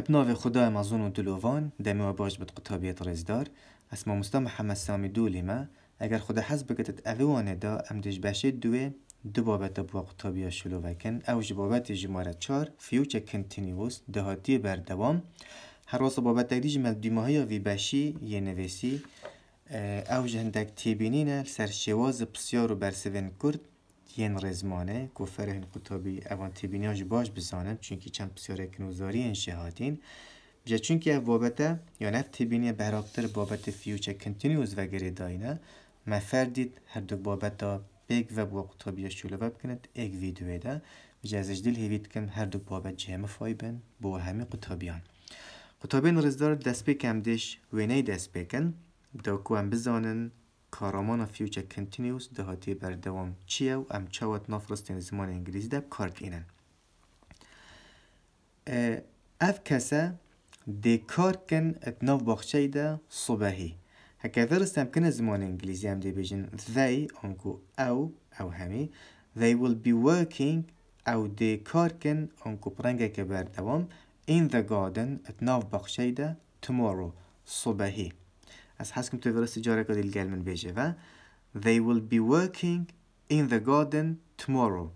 بناوی خدا و دلووان دمی و باش بد قطابیت رزدار اسما مستم محمد سامی دولی ما اگر خدا حز بگتت اوانه دا ام بشه دوه دو بابت با قطابية شلو وکن او جبابت جماره چار فیوچه کنتینیوس دهاتی بر هر واسه بابت دیج مل دیماهی وی بشی یه نویسی او جهندک تیبینینه سر شواز بسیار و برسوین کرد ین رزمانه گفر هن قطابی اوان هاش باش چون که چند بسیار کنوزاری انشهادین چون که که وابطه یا نفت تبینی برابتر بابت فیوچه کنتینیوز و گریداینا مفردید هر دو بابتا بگ و با قطابی شلو بکند ایگ ویدیوی ده جا ازش دل هیوید کم هر دو بابت جمع فای بن با همه قطابیان قطابین رزدار دست بکم دیش وینه دست بکن دا هم بزانن kahramana future continuous dihatiye berdewam çiye u em çawet nafrastên zimanê îngilîzî de bikardînin. Ev kese dêkar kin nav baxçeyê de sobehî. Heke viristem kine zimanê îngilîzî em dê bêjin they anku ew ew hemî they will be working ew dêkar kin anku pirengeke berdewam in the garden at nav baxçeyê de tomorrow sobehî. از حسکم ورست جاره که دیل گلمن بیجه و they will be working in the garden tomorrow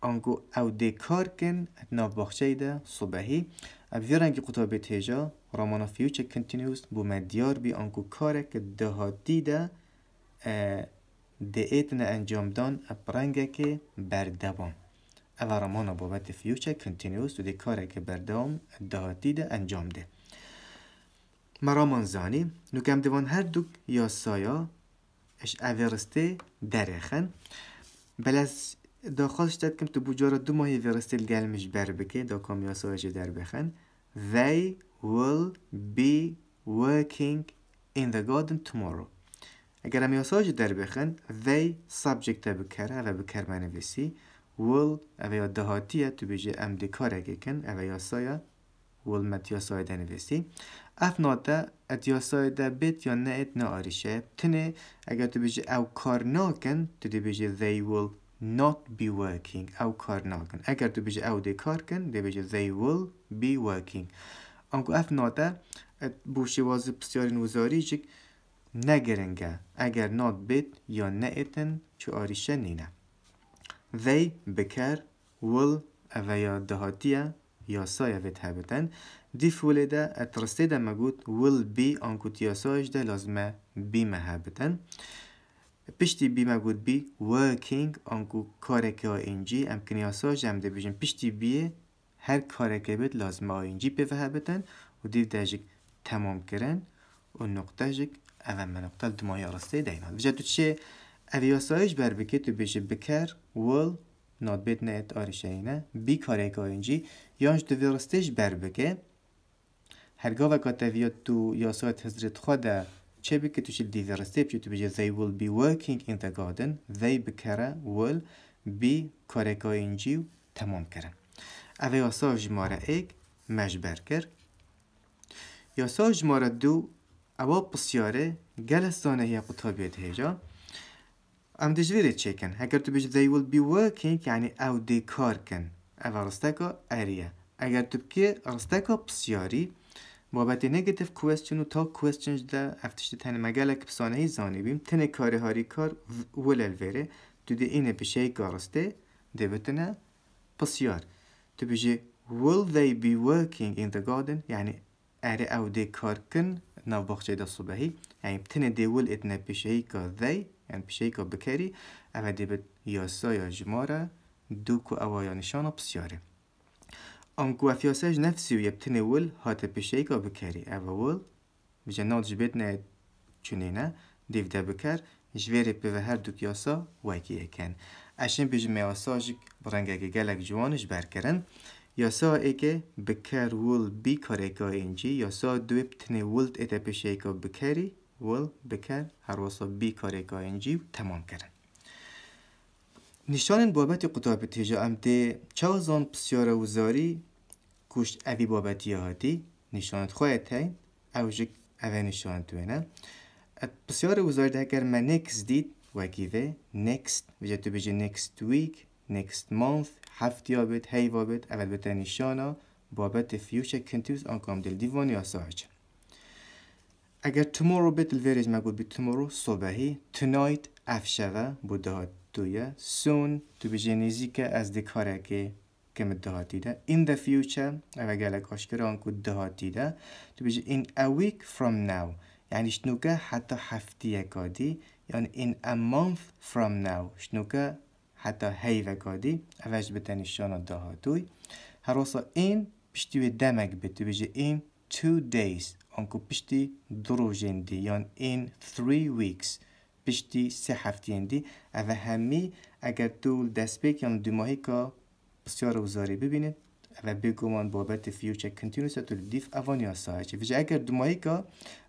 آنگو او دی کار کن اتنا ده صبحی اب رنگی قطاب تیجا رامانا فیوچه کنتینیوز بو مدیار بی آنگو کاره که دهاتی ده ایتن انجام دان اب رنگه که بردبان او رامانا بابت فیوچه کنتینیوز و دی کاره که بردام دهاتی ده انجام ده maramanzani, nuk دوان هر دو یا سایا اش اویرسته درخن بل از دا خواهش داد کم تو بجارا دو ماهی ویرسته لگلمش بر بکه دا سایا جه در بخن They will be working in the garden tomorrow اگر امیاسا جه در بخن They subject بکره و بکر منویسی will او یا دهاتیه تو بجه امدکار اگه کن او یا سایه will متیاسای دنویسی اف ات ادیاسای ده بیت یا نه ات آریشه تنه اگر تو بیجی او کار ناکن تو دی بیجی they will not be working او کار ناکن اگر تو بیجی او دی کار کن دی بیجی they will be working انکو اف نادا ات بوشی وازی پسیاری نوزاری نگرنگه اگر not بیت یا نه اتن چو آریشه نینه they بکر will اویا دهاتیه یاسای اوید هبتن دی فولیده اترسته ده مگود ویل بی آنکو تیاسایش ده لازمه بی مهبتن پشتی بیمه مگود بی ورکینگ آنکو کاره که آینجی امکنی آساش هم ده بیشن پشتی بیه هر کاره که بید لازمه آینجی پی فهبتن و دیو ده تمام کرن و نقطه جک اول من نقطه دمایی آرسته ده اینا وجه تو چه اوی بر بکی تو بیشه بکر ویل not bitnet arişeyine bi karek oyuncu yanj بر berbeke هرگاه که تبیات تو یاسات حضرت خدا چه بکه توش دیورستی بشه تو بجه they will be working in the garden they بکره will تمام کرن اوه یاسا جماره ایک مجبر کر یاسا دو اوه پسیاره گلستانه یا قطابیت هیجا ام دجویری تشیکن اگر تو بیج they will be working یعنی او کار کن او رستاکو اریا اگر تو بکی رستاکو پسیاری بابت نگتف کوئسچن و تا کوئسچن ده افتشت تن مگلک بسانه زانی بیم تن کاری هاری کار ولل وره تو دی اینه پیشه ای گارسته دی بتنه پسیار تو بیجه will they be working in the garden یعنی اره او دی کار کن نو بخشه دا صبحی یعنی تن ده اتنه کار they shake of bekeri, ale gdyby josoja żmora, duku awajaniszono psiary. On guafiosej nefsiu jeptyny wul, hote pishake of bekeri, ewa wul, że not żbitne czunina, divde beker, جویری به هر دو کیاسا وکی اکن اشن بیج میاساج برنگه گلک جوانش برکرن یاسا ایکه بکر ول بی کارگاه اینجی یاسا دویب تنی ولد ایتا پیش ایکا بکری will بکر، هر واسا بی کاری که اینجی تمام کردن نشان بابت قطاب تیجا امده چوزان بسیار وزاری کشت اوی بابتی هاتی نشانت خواهد هی، اوجه اوه نشانت وینه بسیار وزار ده اگر من نکس دید وگیوه نکست و تو بجه نکست ویک نکست مانف، هفت یابد هی وابد اول بتا نشانا بابت فیوچه کنتوز آنکام دل دیوانی آساج اگر tomorrow به ما مگود بی tomorrow صبحی tonight افشوه بود دویه سون تو بیجه که از دکاره که که دهاتیده دیده in the future او لکاش اون که دهاتیده دیده تو بیجه in a week from now یعنی شنوکه حتی هفته کادی یعنی این a month from now شنوکه حتی هیوه کادی اوش بتنشان دها دوی هر این پشتوی دمک به تو بیجه in two days آنکو پشتی درو جندی یان یعنی این 3 ویکس پشتی سه هفته اندی و همی اگر تو دست بیک یان دو ماهی که بسیار وزاری ببینید و بگو من بابت فیوچر کنتینوس تو دیف اوان یا چه ویج اگر دو ماهی که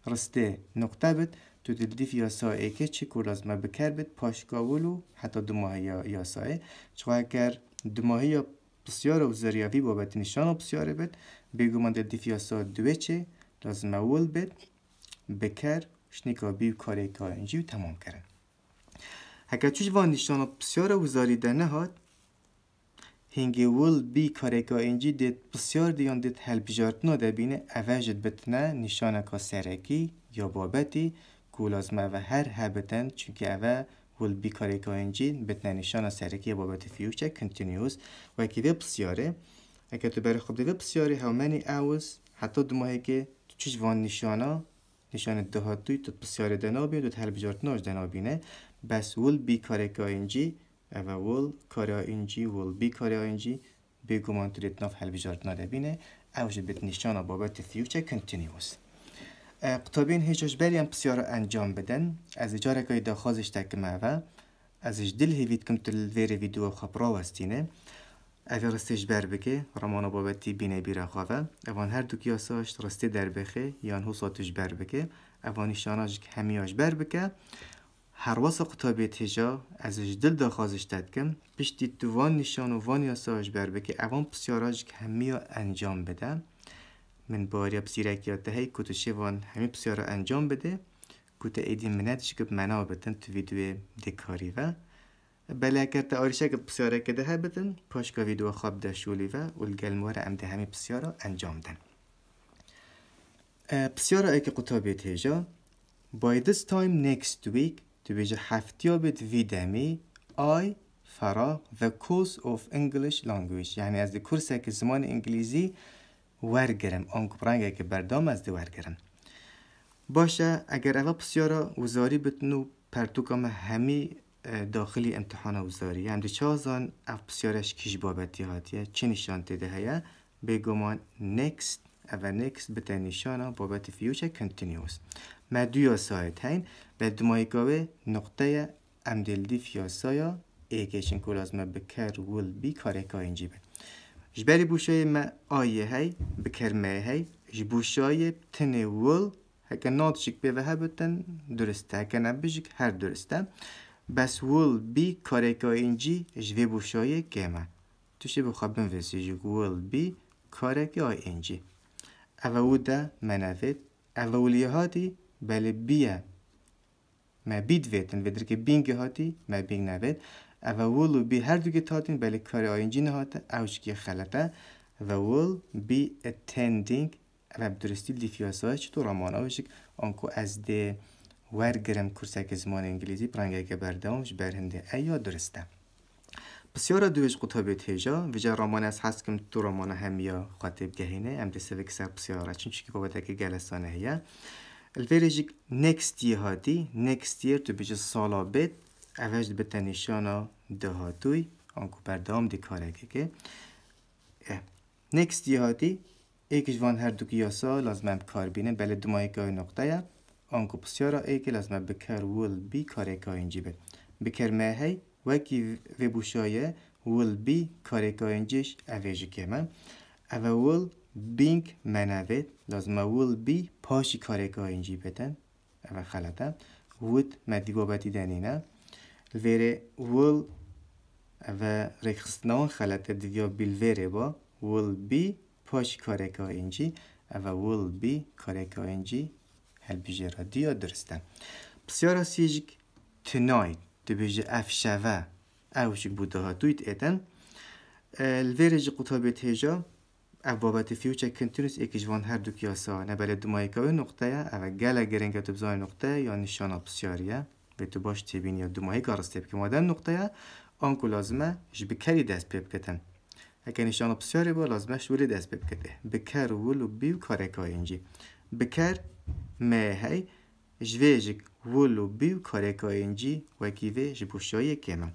رسته نقطه بد تو دیف یا سایه که چی که لازمه بکر بد پاشکاولو حتی دو ماهی یا سایه چون اگر دو ماهی یا بسیار وزاریاوی بابت نشان و بسیار بد بگو من دیف یا سایه دوه چه مول بید بکر شنیکا بیو کاری که اینجیو تمام کرد. اگر چوش واندیشتان بسیار وزاری ده نهاد هنگی ول بی کاری که اینجی دید بسیار دیان دید هل بجارتنا ده بینه اوجد بتنه نشانه که سرکی یا بابتی کول از و هر هبتن چونکه اوه ول بی کاری که اینجی بتنه نشانه سرکی یا بابتی فیوچه کنتینیوز و اکی دید بسیاره اگر تو برخوب دید بسیاره هومنی اوز حتی دو ماهی که کوچیش وان نشانا نشان دهاتوی توی تو پسیار دنابی دو تلب بجارتنا نوش دنابی نه بس ول بی کاره که اینجی ول کاره اینجی ول بی کاره اینجی بی گمان توی تناف هل بجارت نده بینه او بیت نشانا بابا فیوچه کنتینیوز قطابین هیچوش بریم پسیار انجام بدن از اجاره که دا خوزش تک مهوه از اش دل هیوید کم تل الویر ویدیو خبرو هستینه اوی راستش بر بکه رمان بابتی بینه بیره خواه اوان هر دو کیاساش رسته در بخه یان هو ساتش بر بکه اوان ایشاناش همیاش بر بکه هر واسه قطابی تجا ازش دل داخوازش داد کم پشتی تو وان نشان و وان یاساش بر بکه اوان پسیاراش همیا انجام بده من باری پسیرک یاده هی کتوشه وان همی پسیارا انجام بده کتا ایدی منتش که منا تو ویدیو دکاری و Bələkətdə که بسیاره که ده بدن پاشکا ویدیو خواب ده شولی و اول موره ام ده همی انجام دن بسیارا ای که قطابی تیجا By this time next week تو بیجا هفتیا بیت ویدمی I فرا the course of English language یعنی از ده کورس که زمان انگلیزی ورگرم آن ای که بردام از ده ورگرم باشه اگر اول بسیارا وزاری بتنو پرتوکم همی داخلی امتحان اوزاری امریچازان اف بسیارش کیش بابتی هاتیه چه نشان تده هیا به گمان next و نکست به نشان بابت فیوچه کنتینیوست. ما دو ساید هین به دمایگاوه نقطه امدلدی یا ایکیشن کلازمه بکر ول بی که اینجی بین جبری بوشای ما آیه بکر بکرمه های، جبوشای تنه ول هکه نادشک به و هبتن درسته هکه نبشک هر درسته بس ول بی کاریکا اینجی جوی بوشای گمه توشی بخواب بنویسی جو ول بی کاریکا اینجی اوه او ده منوید اوه اولیه ها دی بله بیه ما بید ویدن و که بینگی ها دی ما بینگ نوید اوه ول بی هر دوگی تا دین بله کاری آینجی نهاده اوش که خلطه و بی اتندینگ و درستی فیاسای چطور آمانا آوشک آنکو از ده ورگرن کورسک زمان انگلیزی پرانگه که بردام برهنده ایا درسته بسیار دویش قطابی تیجا ویجا رامان از هست کم تو رامان همیا خاطب گهینه ام دسته وکسر چون که بابده که گلستانه هیا الویرژی نکست یه هادی نکست یه تو بیجا سالا بید اوش به تنیشانا هاتوی آنکو بردام دی کاره که که نکست یه هادی ایکش وان هر دوگی یاسا لازمم کار بینه بله دو که گای نقطه یه آنکو پسیارا ای که لازمه بکر will بی کاری که اینجی بید بکر مهی وکی و بوشایه ول بی کاری که اینجیش اویجی که من اوه will being منوید لازمه ول بی پاشی کاری که اینجی بدن اوه خلطه ود مدی بابتی دنینه وره will و رخصنان خلطه دیگه ویره با بی پاشی پاش که اینجی و بی کاری که اینجی هلبیجه رادیو درسته بسیار سیجک تنایت دبیجه اف شوه او بوده ها دویت ایدن الویرج قطاب تیجا اف بابت فیوچا کنتونس هر دوکی آسا نبال دمایی که نقطه او گل گرنگ نقطه یا نشان به تو باش تیبین یا دمایی که مادن نقطه آنکو لازمه اش بکری دست ببکتن اگه نشان بسیاری با لازمه شوری دست ببکده بکر و ول و بیو mehej, jvejek vulu biu kareka inji vekive ji boşoye kemen.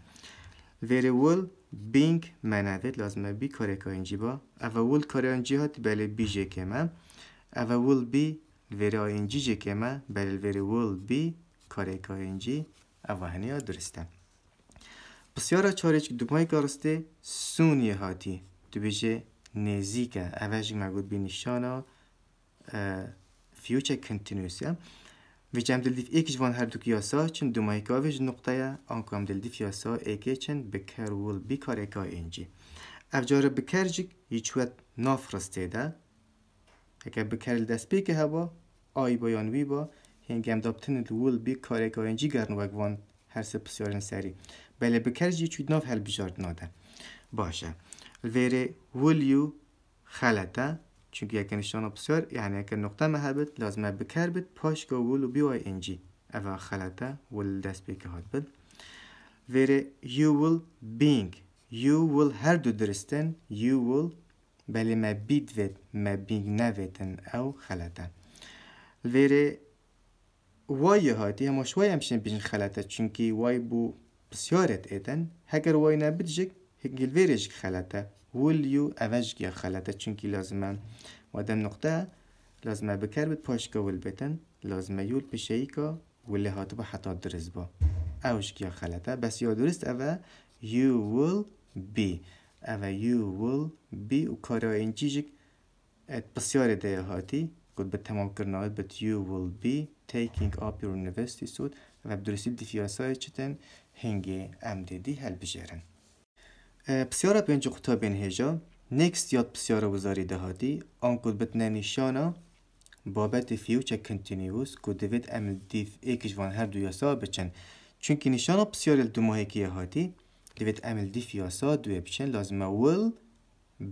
Vere vul بینگ منوید لازمه بی کار کارنجی با اول کارنجی هات بله بی جه که من ول بی وری آینجی جه که من بله وری ول بی کار اینجی اوهنی ها درسته بسیارا چارچ دوبای کارسته سونی هاتی تو بیجه نزیکه اوهجی مگود بی نشانا future ya which am dildif ek jwan har duk yasa çin dumayka ve ji ya an kam dildif yasa eke çin bekar wul bikar eka enci. Ev cara bekar jik yiçwet nafraste de. Heke bekar il despek heba ay bayan wi ba hengem daptin wul bikar eka enci garn vagvan har se pisyarin seri. Bele bekar jik yiçwet naf hel bijardna de. Başa. Vere will you خلطه چونکی چونکه نشان بسیار یعنی یک نقطه ما هبت لازمه بکر بد پاش بی وای بیوای جی اوان خلطه ول دست بی که هات بد وره you will being you will هر دو درستن you will بلی ما بید وید ما بینگ نویدن او خلطه وره وای هاتی هم وای همشین بیشن خلطه چونکی وای بو بسیارت ایدن هگر وای جک هگل ویرجک خلطه will you چون چونکی لازمه؟ و در نقطه لازمه بکر پاش که ول بتن لازمه یول ای که ولی هاتو با حتا درست با اوج کیا خلطه بسیار درست اوه you will be اوه you will be و کارا این چیجک ات بسیار دیه هاتی گود به تمام کرنا but you will be taking up your university سود و درستی دیفیاسای چتن هنگی ام دیدی هل بسیار خطاب قطاب هیجا نکست یاد بسیار وزاری دهاتی آن کد نشانه نمیشانا بابت فیوچه کنتینیوس که دوید امل دیف ایکش وان هر دو یاسا بچن چونکه نشانا بسیار دو ماهی که هاتی دوید امل دیف یاسا دو بچن لازمه ول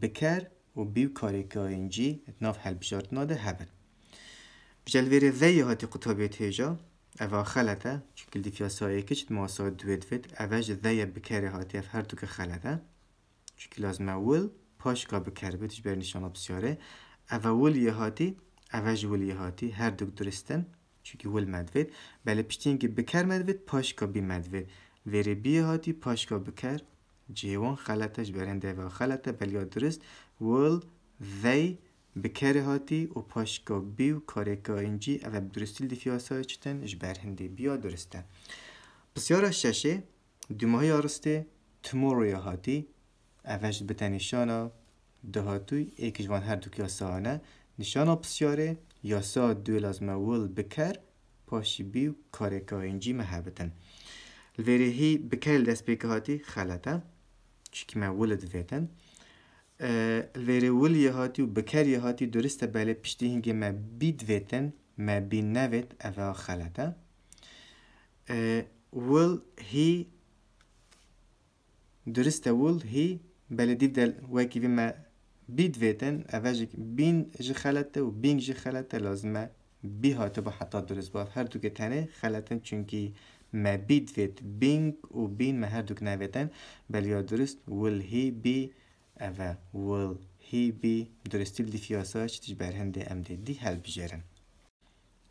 بکر و بیو کاری که اینجی اتناف حل بجارت ناده هبن بجلویر وی هاتی قطابیت هیجا اوا خلطه شكل دي فيها ساية كشت ما ساية دويد فيت اواج ذايا بكاري هاتي اف هر دوك خلطه شكل لازم اول پاشکا بکر بید برنشان نشان بسیاره اول یه هاتی اوج ول یه هاتی هر دوک درستن چونکی ول مدوید بله پشتین که بکر مدوید پاشکا بی مدوید وری بی هاتی پاشکا بکر جیوان خلطش برنده و خلطه بلیا درست ول ذی بکره هاتی و پاشکا بی و کاریکا اینجی او درستیل دیفی آسا چتن اش برهنده بیا درسته پس یارا ششه دو ماهی آرسته تمورو یا هاتی اوش به ها ده هاتوی ایک جوان هر دوکی آسا آنه نشانا پسیاره یا سا دو لازمه ول بکر پاشی بیو و کاریکا اینجی محبتن هی بکر دست بکر هاتی خلطه چکی من ولد ویتن آه، الویرول یه هاتی و بکر یه هاتی درسته بله ما بيد ویتن ما بین نوید افا خلطه will هي درست will هي بالي دیف دل وکی ما بید ویتن اوه آه، بین جی خلطه و بین جي خلطه لازم بي هاته بحطا درست باد هر دو تاني تنه چونكي ما بيد ویت بینگ و بین ما هر دوك که نویتن بله درست will هي بي و will he be درستیل دی فیاسا چتیش دی ام دی هل بجرن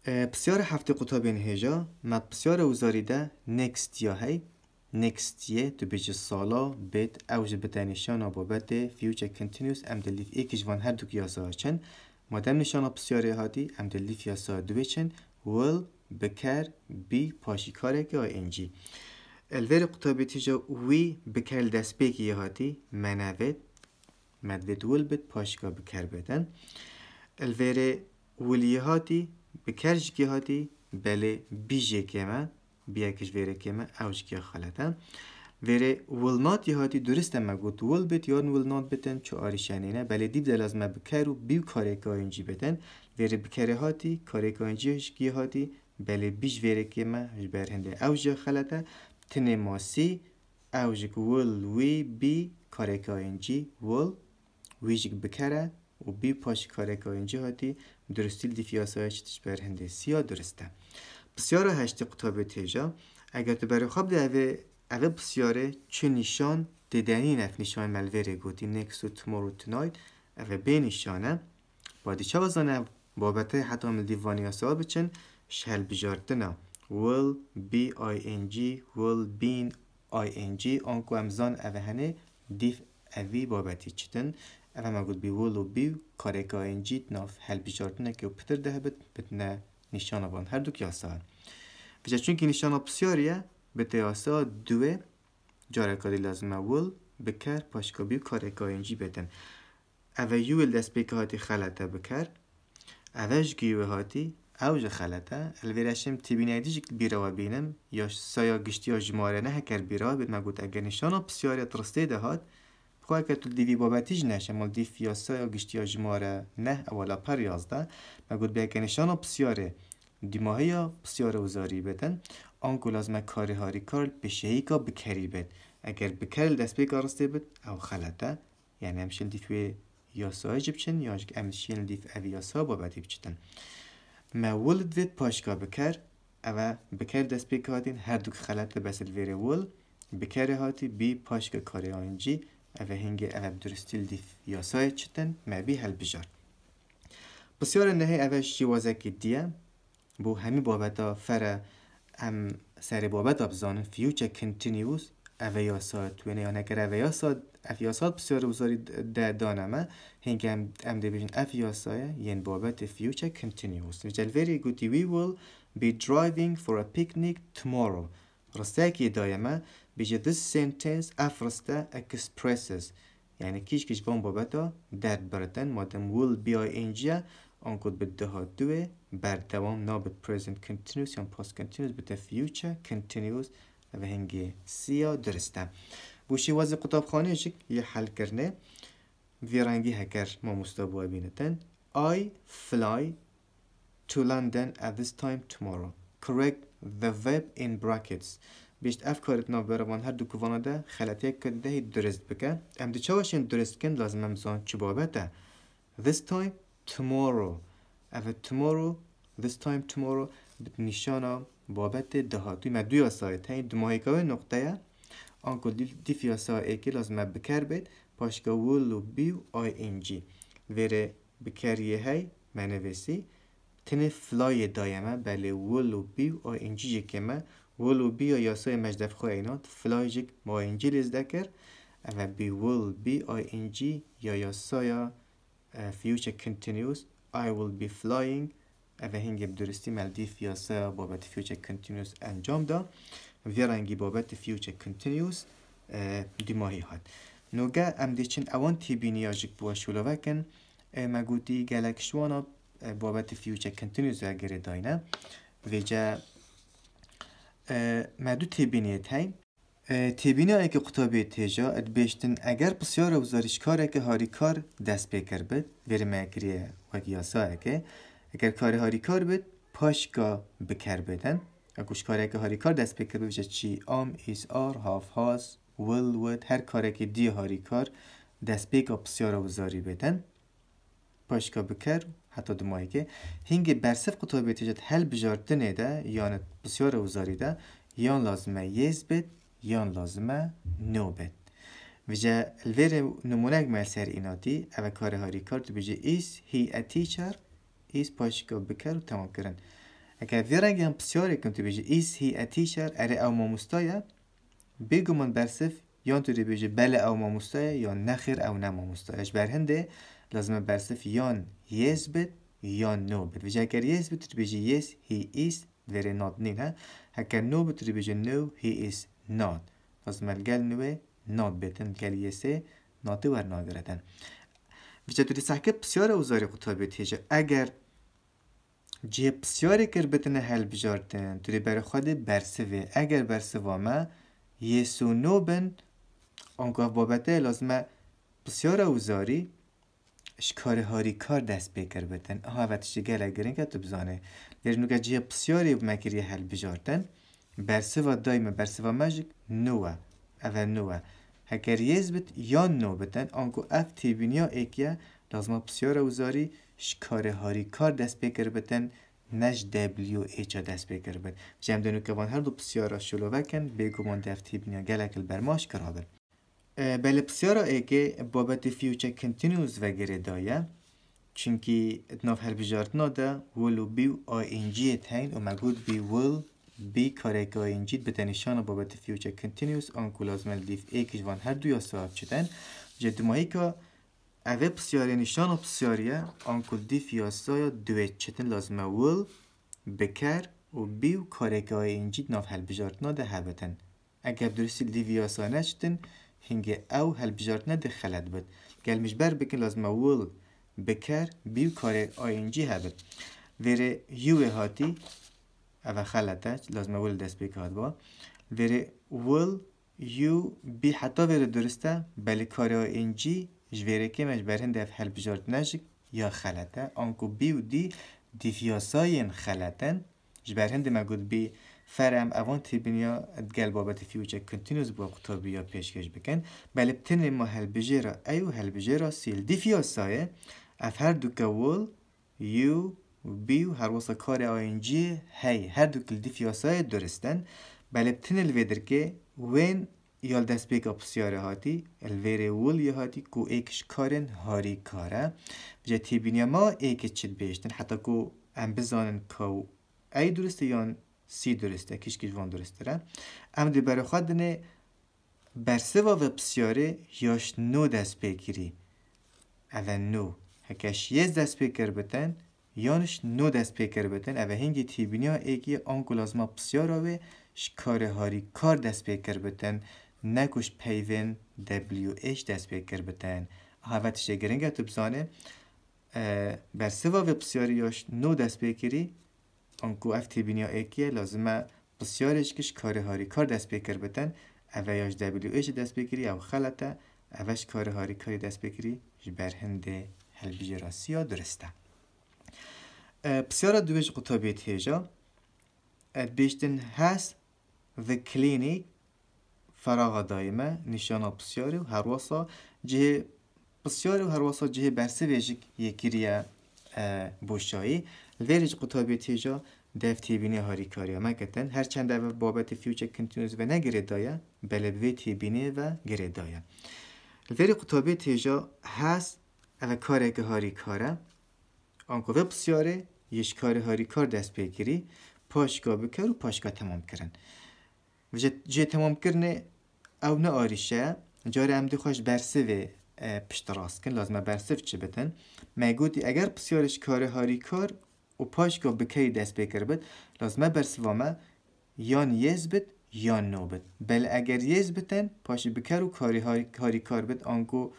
بسیار هفته قطاب این هجا مد بسیار وزاریده next یا هی next یه تو بجه سالا بیت اوج بتنیشان آبابت future continuous ام لیف. E e ای کجوان هر دو کیاسا چن مادم نشان بسیاری دی ام لیف e یاسا دوی چن will بکر بی پاشیکاره که آینجی الور قطابی تیجا وی بکر دست بگی دی منوید مدبت ول بد پاشگاه بکر بدن الویره ولی هاتی بکر جگی هاتی بله بی جه که ما بیا کش ویره که ما او جگی خالتا ویره ول نات یه هاتی درست همه گوت ول بد یا نول نات بدن چو آری شنینا بله دیب دل از ما بکر و بیو کاری که اینجی بدن ویره بکر هاتی کاری که اینجی هشگی هاتی بله بی ویره که ما هش برهن لی او جگی خالتا تنه ماسی او جگ ول وی بی کاریکا اینجی ول ویژگ بکره و بی پاش کاره که اینجا هاتی درستیل دی بر هندسی درسته بسیار هشتی قطاب تیجا اگر تو برای خواب ده اوه بسیاره چه نشان دیدنی نف نشان ملوره گوتی نکس و تمورو تنایت اوه به با بادی چه بزانه بابته حتی مل دیوانی سال بچن شهل نه will be ing will been ing آنکو امزان اوه هنه دیف اوی بابتی چتن اما گفت بیولو بیو کاری که ناف هل بیچارت نه که پتر ده بد بد نه نشان آبان هر دو کیاسا هست. چون که نشان آب سیاریه به تیاسا دو جاری کاری لازم اول بکر پاش کبی کاری که بدن. اول یول ال دست بیک هاتی خلاته بکر. اولش گیوه هاتی اوج خلاته. ال ورشم تی بی نه بیرا و بینم یا سایا گشتی یا جمعاره نه هکر بیرا بد مگود اگر نشان آب سیاری ترسته ده هات که تو دیوی بابتی نشه اما فیاسا یا سای اگشتی یا جماره نه اولا پر یازده مگود به اکنشان پسیاره دیماهی یا پسیار وزاری بدن آن گل از مکاری هاری کار به شهی که بکری بد اگر بکرل دست به کارسته بد او خلطه یعنی همشین دیف یا سای جبچن یا امشین دیف او یا سای بابتی بچتن مولد وید پاشکا بکر او بکر دست به هر دوک خلط بسل ویره ول بکره هاتی بی پاشک کاری آنجی اوه هنگی اوه درستیل دی یاسای چتن مبی هل بجار بسیار نهی اوش جیوازه که دیه بو همی بابتا فر ام سر بابتا بزانه فیوچه کنتینیوز اوه یاسا توینه یا نگر اوه یاسا اف یاسا بسیار وزاری ده دانمه هنگه ام, ام دی بیجن اف یاسا ین یعنی بابت فیوچه کنتینیوز ویجل ویری گوتی وی will be driving for a picnic tomorrow رسته که دایمه بيجي this sentence افرسته expresses يعني كيش كيش بان بابتا در برتن مادم will be اینجا آن به ها دوه بر دوام نابد present continuous یا past continuous بده future continuous و هنگی سیا درسته بوشی وزی قطاب خانه شک یه حل کرنه ویرانگی هکر ما مستبوه بینتن I fly to London at this time tomorrow correct the verb in brackets بیشت اف کارت ناو بروان هر دو کووانا ده خلطه کد ده درست بکه ام دو چواشین درست کن لازم هم زان چی بابته this time tomorrow اوه tomorrow this time tomorrow بت نشانا بابت توی ما دوی آسایه سایت این دو ماهیکاوی نقطه ها آنکو دیفی آسایت که لازم بکر بید پاشکا ولو بیو آی ویره وره بکریه های منویسی تنه فلای دایمه بله ولو بیو و ing یکمه will be یاسای مجدف خو اینات فلایجیک ما انجی لیز دکر و بی will be ing یا یاسای future continuous I will be flying و هنگ درستی مالدیف یاسا بابت future continuous انجام دا ویرانگی بابت future continuous دیماهی هاد نوگه ام دیچن اوان تی بینیاجک بوا شولوکن مگوتی گلک شوانا بابت فیوچه کنتینیوز اگر داینه ویجه مدو تبینیه های تبینی که قطابی تیجا اد بیشتن اگر بسیار و کاره که هاری کار دست پیکر بد ویر مکریه و یاسا که اگر کار هاری کار بد بکر بدن اگوش کاری که هاری کار دست پیکر بد چی آم ایس آر هاف هاس ول ود هر کاری که دی هاری کار دست پیکا پسیار و زاری بدن پاشکا بکر حتی که هنگ برسف قطعه تجد هل بجارده نیده، یان بسیار اوزاریده ده یان لازمه یز بید، یان لازمه نو بید. و جا الویر نمونه مل سر ایناتی او کار هاری کار تو بجه ایس هی اتیچر ایس پاشکا بکر و تمام کرن اگر ویرنگ هم بسیاری کن تو بجه ایس هی اتیچر اره او مستایه. بگو من برسف یان تو بجه بله او ماموستایا یا نخیر او نماموستایش برهنده لازم برسف یان یز بد یان نو بد ویژه اگر yes بتر بیجی یز هی ایس very not ها اگر نو بتر بیجی نو هی ایس not لازم الگل نوه not بدن گل یز not ور نادردن ویژه توری سحکه بسیار اوزاری قطابیت هیجه اگر جی بسیاری کر بتنه هل بجارتن توری برای خود برسوه اگر برسه yes و نو بن آنگاه بابته لازمه بسیار اوزاری شکار هاری کار دست بیکر بتن آها وقت شگل گرین که تو بزانه لیرن نوگه جیه پسیاری مکری هل بجارتن برسوا دایم برسوا مجک نوه اول نوه هکر یز بت یا نو بتن آنکو اف تیبینیا ایکیه لازما پسیار اوزاری شکار هاری کار دست بیکر بتن نش دبلیو ایچا دست بیکر بد جمدنو که وان هر دو پسیارا شلوه کن بگو من دفتی بینیا گلک البرماش کرابر بله بسیار که بابت فیوچه کنتینیوز و گره دایه چونکی اتناف هر بجارت ولو بی آی اینجی تین و مگود بی ول بی کاره که آی اینجی به تنشان بابت فیوچه کنتینیوز آنکو لازم دیف ای که جوان هر دویا سواب چدن جد ماهی که اوه بسیاری نشان و بسیاریه آنکو دیف یا سایا چتن لازمه ول بکر و بی و کاره که آی اینجی اتناف هر بجارت اگر درستی دیف یا سا هنگه او بجارت نده خلد بد گل بر بکن لازم اول بکر بیو کار آینجی ها بد ویره یو هاتی او خلطه لازم اول دست بکه هات با ویره ول یو بی حتی ویره درسته بلی کار آینجی جوره که مش برهند اف بجارت نشک یا خلطه آنکو بیو دی دیفیاساین خلطن جبرهند مگود بی فرم اوان تیبینیا گل بابت فیوچه کنتینوز با قطابی یا پیشکش بکن بله بتن ما هلبجه را ایو هلبجه را سیل دیفیا سایه اف هر دو کول یو بیو، هر واسه کار آینجی هی هر دو کل دیفی سایه درستن بله بتن الویدر که وین یال دست بیگ اپسیاره هاتی الویر وول یه هاتی کو ایکش کارن هاری کاره بجه ها ما ایکش چید بیشتن حتی کو ام بزانن کو ای درسته یان سی درسته کش وان درسته را ام دی برای خود دنه برسه و بسیاره یاش نو دست بگیری او نو هکش یز دست پیکر بتن یانش نو دست پیکر بتن اوه هنگی تیبینیا ایگی آنکولازما بسیار آوه شکار هاری کار دست پیکر بتن نکوش پیوین WH دست پیکر بتن هاوتش گرنگه تو بزانه برسه و بسیاری یاش نو دست بگیری آنکو ها ایکیه لازمه بسیارش کش کار هاری کار دست بکر بتن یاش دبلیو ایش دست بگیری او خلطه اوش کار هاری کاری دست بگیری برهنده هل راسی ها درسته بسیار دویش قطابیت هیجا بیشتن هست The Clinic فراغ دایمه ها بسیاری و هر واسا جه بسیاری و هر واسا جه برسه یکی یکیریه بوشایی لویرج قطابی تیجا دف تیبینی هاری کاریا مکتن هر چند بابت فیوچر کنتینوز و نگرید دایا بله تی تیبینی و گرید دایا لویری قطابی تیجا هست او کاره که هاری کاره آنکو بسیاره یش کار هاری کار دست بگیری پاشگاه بکر و پاشگاه تمام کرن و جه تمام کرنه او نه آریشه جاره امدی خوش برسه پشت کن لازمه برصف چه بتن میگوتی اگر پسیارش کار هاری کار و پاش که بکی دست بکر بد لازمه برصفامه یان یز بد یان نو بد بل اگر یز بتن پاش بکر و کاری هاری کار بد آنگو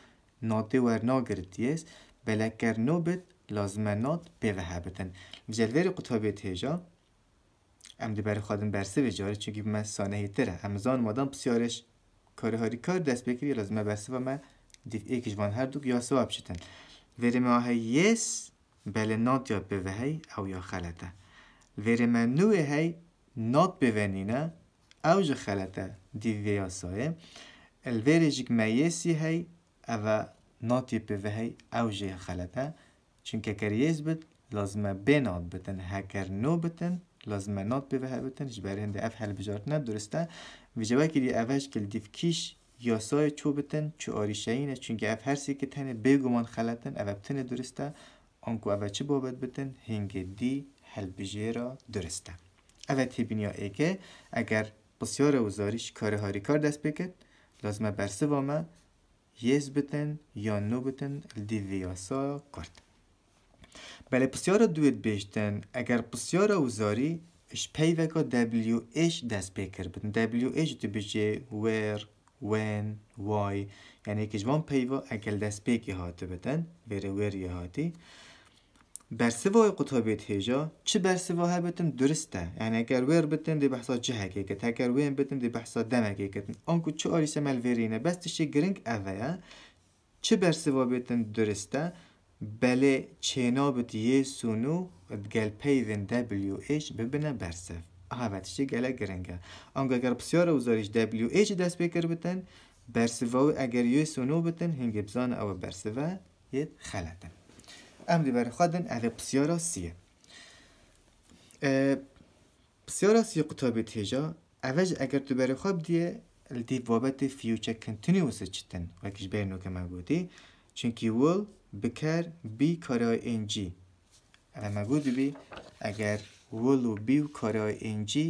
ناده ور ناگرد یز بل اگر نو بد لازمه ناد بوهه بتن جلویر قطابی تیجا ام دی بر خادم برسه به جاره چونکی من سانه تره امزان مادام پسیارش کاری هاری کار دست بکری لازمه برسه و من دیف ایکیش بان هر دوگ یاسه و ابشتن ویره ماه یس بله نات یا بوه او یا خلطه ویره ما نوه هی نات بوهنینه او جا خلطه دیف وی یاسه هی الویره جیگ ما یسی هی یا بوه چون که کر یس بد لازمه به نات بتن هکر نو بتن لازمه نات بوه هی بتن جبرهنده اف حل بجارتنه درسته ویجوه که دی اوش یاسای چوبتن چو آریشینه چونگه اف هرسی که تنه بیگمان خلطن او تنه درسته آنکو او چه بابت بتن هنگه دی حل را درسته او تیبینیا ای که اگر بسیار وزاریش کار هاری کار دست بکت لازمه برسه ما یز بتن یا نو بتن دی ویاسا کرد بله بسیار دوید بیشتن اگر بسیار وزاری اش پیوکا دبلیو ایش دست بکر بتن دبلیو ایش دو بجه when why یعنی که جوان پیوا اگل دست پیکی هاته بدن ویر یه هاتی سوای قطابیت هیجا چه برسوا ها بتن درسته یعنی اگر ویر بتن دی بحثا جه حقیقت اگر وین بتن دی بحثا دم حقیقت آنکو چه آریس مل ویرینه بس تشی گرنگ اویا چه برسوا بتن درسته بله چینا نابت یه سونو ادگل پیوین دبلیو ایش ببینه برسف احمدشی گله گرنگه آنگا اگر بسیار اوزاریش دبلیو ایچ دست بکر بتن برسوه و اگر یوی سونو بتن هنگی بزان او برسوه یه خلطن امری بر خودن اهل بسیارا سیه بسیارا سی قطاب تیجا اوج اگر تو بر خواب دیه لدی بابت فیوچه کنتونی وسه چیتن ویکش بیر نوکه من گودی چونکی ول بکر بی کارای اینجی اما من بی اگر ولو بیو کارای انجی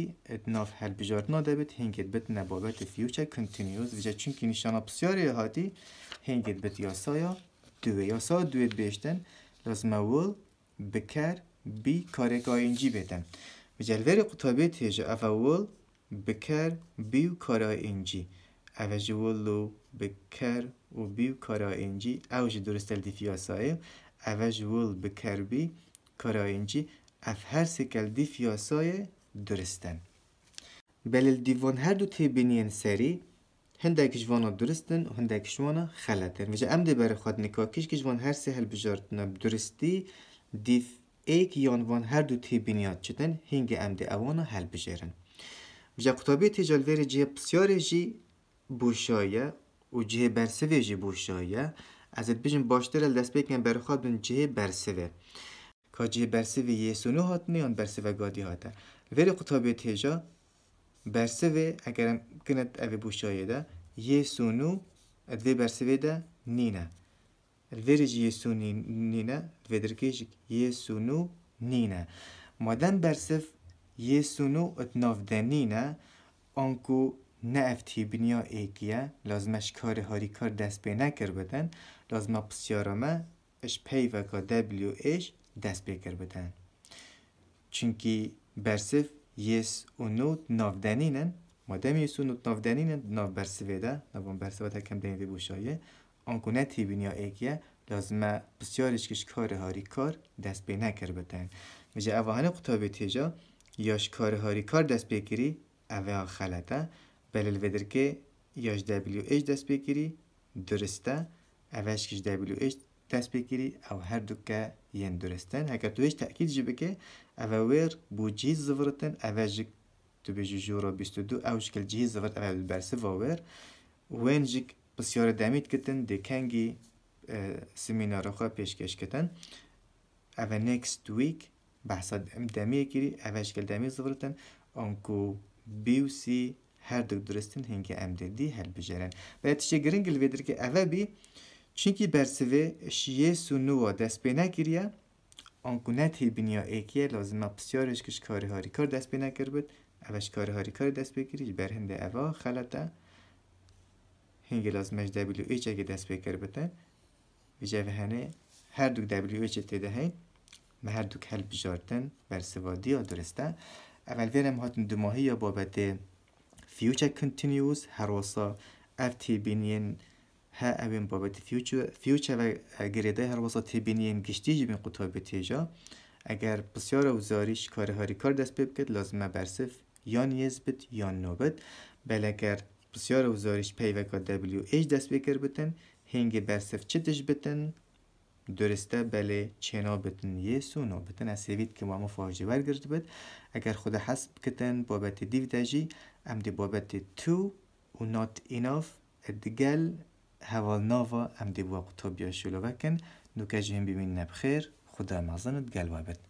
ناف هل بجارتنا نا دبید هنگید بید نبابت فیوچه کنتینیوز چون که نشانا بسیار هاتی هنگید بد یاسا یا دوه یاسا دوه بیشتن لازمه ول بکر بی کارای که انجی بیدن ویجا الوری قطابی تیجا افا ول بکر بیو کارای انجی افا ولو بکر و بیو کارای انجی اوجی درسته الدیفی یاسایی افا ول بکر بی کارای انجی اف هر سکل دیف یاسای درستن بل دیوان هر دو تی سری هنده جوانا درستن و هنده جوانا خلطن و جا ام دی بر خود که جوان هر سهل بجارتنا درستی دیف ایک یان وان هر دو تی بینیات چدن، هنگ ام دی اوانا هل بجارن و جا قطابی تجالویر جه پسیار جی بوشایه و جه برسوی جی بوشایه از ات بجن باشتر دست بکن برخواد بن جه برسوی کاجی برسی و یه سونو هات نیان برسی و گادی هاتا ویلی قطابی تیجا برسی و اگرم کنت اوی بو شایده یه سونو دوی برسی و ده نینه ویلی جی یه سونو نینه دوی درکیش نینه مادن برسی و یه سونو اتناف ده نینه آنکو نه افتی بنیا ایکیه لازمش شکار هاری کار دست به کر بدن لازمه پسیاره اش پیوه که دبلیو اش دست بکر بدن چونکی برسف یس و نوت نافدنینن مادم یس و نوت نافدنینن ناف برسفه ده نافون برسفه ده کم دنیده بوشایه آنکو نه تیبین یا ایگیه لازمه بسیارش کش کار هاری کار دست به نکر بدن مجا اوهان قطابه تیجا یاش کار هاری کار دست بگیری اوه خلطه بلیل ودر که یاش دبلیو ایش دست بگیری درسته اوهش کش دبلیو ایش دست پیکری او هر دو که ين درستن تأکید تويش که جبكي ویر بو جيز زفرتن أفاجك تبجي جورا بيستدو أو شكل جيز زفرت أفا البرسفا وير وين جيك بسیار دامیت کتن دی کانجی سمینار خوا پیشکش کتن اوه نیکس تویک بحثا دمی کری اوه اشکل دمی زورتن آنکو بیو سی هر دو درستن هنگی ام دی هل بجرن باید تشه گرنگل ویدر که اوه بی چونکی برسوه شیه سونو و دست به نگیریه آنگونه تیبینی ها بسیارش کش کاری هاری کار دست به نگیر بود اوش کاری هاری کار دست بگیری بر هنده اوا خلطه هنگ لازمش دبلیو ایچ اگه دست بگیر بودن و هر دو دبلیو ایچ تیده هی ما هر دو کل بجارتن برسوادی ها درسته اول ویرم هاتون دو ماهی یا بابده فیوچه کنتینیوز هر تی اف ها بابت future و گریده هر وسط بینیم گشتی قطعه به تیجا اگر بسیار اوزاریش کار هاری کار دست بکد لازمه برصف یا نیز بد یا نوبت بل اگر بسیار اوزاریش پیوکا دبلیو ایج دست بکر بتن هنگ برصف دش بتن درسته بله چنا بتن یه سونو بتن از سوید که ما فاجه برگرد بد اگر خود حسب کتن بابت دیو دجی ام بابت تو و نات enough ادگل هەواڵناوە ئەم یا قوتۆبیە شلوەکەن دوکەژێن بیمین نبخیر خوددا مەزنت گەلوابێت